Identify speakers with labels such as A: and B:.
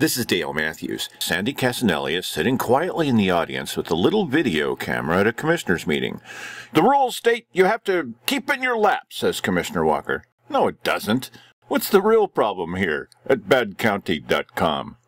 A: This is Dale Matthews. Sandy Casanelli is sitting quietly in the audience with a little video camera at a commissioner's meeting. The rules state you have to keep in your lap, says Commissioner Walker. No, it doesn't. What's the real problem here at badcounty.com?